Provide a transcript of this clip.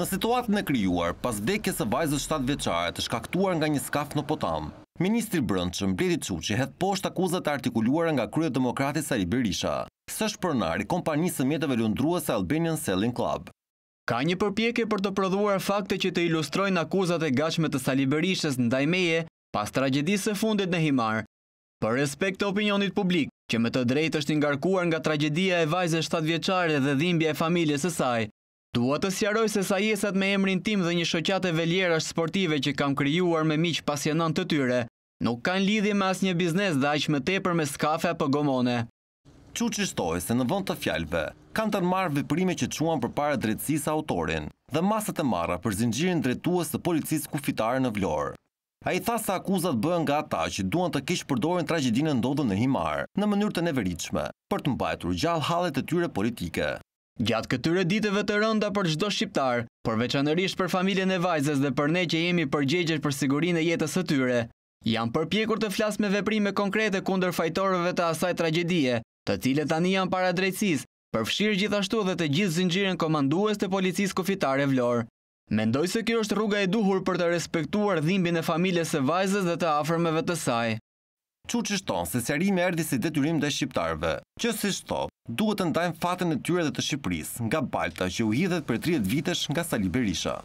Në situatën e kryuar, pas vdekje së vajzës 7 veqare të shkaktuar nga një skaf në potam, Ministri Brëndë që mbledi Quqi hetë posht akuzat artikuluar nga Krye Demokratis Ari Berisha, së shpërnari kompanisë mjetëve lundruës e Albanian Selling Club. Ka një përpjekje për të prodhuar fakte që të ilustrojnë akuzat e gachme të Sali Berishës në Dajmeje pas tragedisë e fundit në Himar. Për respekt të opinionit publik, që me të drejt është ingarkuar nga tragedia e vajze 7-veqare dhe dhimbja e familjes së saj, Dua të sjaroj se sa jesat me emrin tim dhe një shoqate veljera sportive që kam kryuar me miqë pasionantë të tyre, nuk kanë lidhje me asë një biznes dhe aqë me tepër me skafe apo gomone. Që qështoj se në vënd të fjalve, kanë tërmarë vëprime që quan për para drejtsis autorin dhe masët e marra për zingjirin dretuës të policis kufitarë në vlorë. A i tha se akuzat bëhen nga ata që duan të kishë përdojnë tragedinë ndodhën në Himarë, në mënyrë të neveritshme, për të mbajtur gjallë halet e tyre politike. Gjatë këtyre ditëve të rënda për çdo shqiptar, por veçanërisht për familjen e vajzës dhe për ne që jemi përgjegjës për sigurinë e jetës së tyre, janë përpjekur të flas me veprime konkrete kundër fajtorëve të asaj tragjedie, të cilët tani janë para drejtësisë, përfshirë gjithashtu edhe të gjithë zinxhirin komandues të policisë kufitare Vlor. Mendoj se kjo është rruga e duhur për të respektuar dhimbjen e familjes së vajzës dhe të afërmeve të saj që që shtonë se serimi erdi si detyrim dhe shqiptarve. Që si shto, duhet të ndajnë fatën e tyre dhe të Shqipëris nga Balta që u hithet për 30 vitesh nga Sali Berisha.